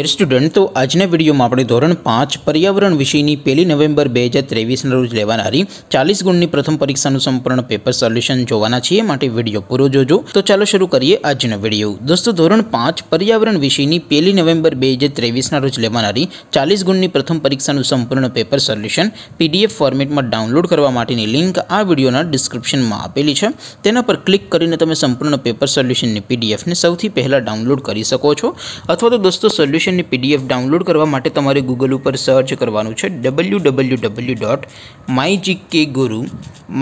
air student तो आज ने वीडियो માં આપણે ધોરણ 5 પર્યાવરણ વિષયની 1 નવેમ્બર 2023 ના રોજ લેવાનાર 40 ગુણની પ્રથમ પરીક્ષાનું સંપૂર્ણ પેપર સોલ્યુશન જોવાના છે માટે વિડિયો પૂરો જોજો તો ચાલો શરૂ કરીએ આજનો વિડિયો દોસ્તો ધોરણ 5 પર્યાવરણ વિષયની 1 નવેમ્બર 2023 ના રોજ લેવાનાર 40 ગુણની પ્રથમ પરીક્ષાનું સંપૂર્ણ પેપર સોલ્યુશન PDF ફોર્મેટમાં ડાઉનલોડ કરવા માટેની લિંક આ વિડિયોના ડિસ્ક્રિપ્શનમાં આપેલી છે તેના પર ક્લિક કરીને તમે સંપૂર્ણ પેપર સોલ્યુશનની PDF ને સૌથી પહેલા ડાઉનલોડ કરી શકો છો અથવા તો દોસ્તો સોલ્યુશન ની પીડીએફ ડાઉનલોડ કરવા માટે તમારે Google ઉપર સર્ચ કરવાનું છે www.mygkguru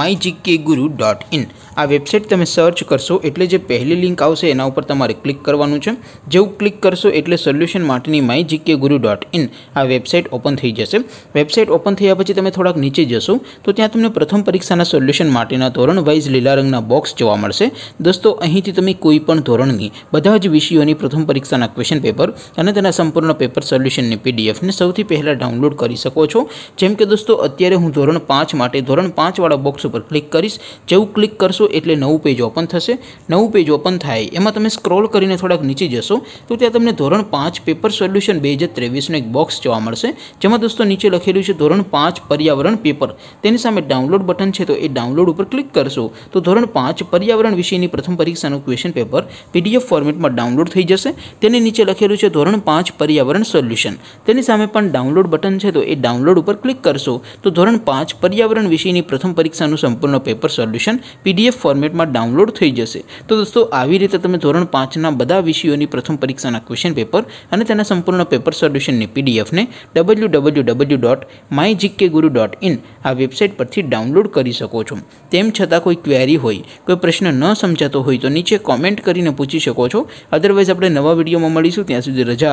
mygkguru.in આ વેબસાઈટ તમે સર્ચ કરશો એટલે જે પહેલી લિંક આવશે તેના ઉપર તમારે ક્લિક કરવાનું છે જેઉ ક્લિક કરશો એટલે સોલ્યુશન માટેની mygkguru.in આ વેબસાઈટ ઓપન થઈ જશે વેબસાઈટ ઓપન થઈયા પછી તમે થોડક નીચે જશો તો ત્યાં તમને પ્રથમ પરીક્ષાના સોલ્યુશન માટેના ધોરણ વાઈઝ લીલા રંગના બોક્સ જોવા મળશે દોસ્તો અહીંથી તમે કોઈ પણ ધોરણની બધા જ વિષયોની પ્રથમ પરીક્ષાના ક્વેશ્ચન પેપર તમને તો संपूर्ण पेपर सॉल्यूशन ની પીડીએફ ને સૌથી પહેલા ડાઉનલોડ કરી શકો છો જેમ કે દોસ્તો અત્યારે હું ધોરણ 5 માટે ધોરણ 5 વાળો બોક્સ ઉપર ક્લિક કરશો જે હું ક્લિક કરશું એટલે નવું પેજ ઓપન થશે નવું પેજ ઓપન થાય એમાં તમે સ્ક્રોલ કરીને થોડક નીચે જશો તો ત્યાં તમને ધોરણ 5 પેપર સોલ્યુશન 2023 નો એક બોક્સ જોવા મળશે જેમ કે દોસ્તો નીચે લખેલું છે ધોરણ 5 પર્યાવરણ પેપર તેની સામે ડાઉનલોડ બટન છે તો એ ડાઉનલોડ ઉપર ક્લિક કરશો તો ધોરણ 5 પર્યાવરણ વિષયની પ્રથમ પરીક્ષા નું ક્વેશ્ચન પેપર પીડીએફ ફોર્મેટમાં ડાઉનલોડ થઈ જશે તેની નીચે લખેલું છે ધોરણ પાંચ પર્યાવરણ સોલ્યુશન તેની સામે પણ ડાઉનલોડ બટન છે તો એ ડાઉનલોડ ઉપર ક્લિક કરશો તો ધોરણ 5 પર્યાવરણ વિષયની પ્રથમ પરીક્ષાનું સંપૂર્ણ પેપર સોલ્યુશન પીડીએફ ફોર્મેટમાં ડાઉનલોડ થઈ જશે તો દોસ્તો આવી રીતે તમે ધોરણ 5 ના બધા વિષયોની પ્રથમ પરીક્ષાના ક્વેશ્ચન પેપર અને તેના સંપૂર્ણ પેપર સોલ્યુશનની પીડીએફ ને www.mygkguru.in આ વેબસાઈટ પરથી ડાઉનલોડ કરી શકો છો તેમ છતાં કોઈ ક્વેરી હોય કોઈ પ્રશ્ન ન સમજાતો હોય તો નીચે કમેન્ટ કરીને પૂછી શકો છો અધરવાઇઝ આપણે નવા વિડિયોમાં મળીશું ત્યાં સુધી રજા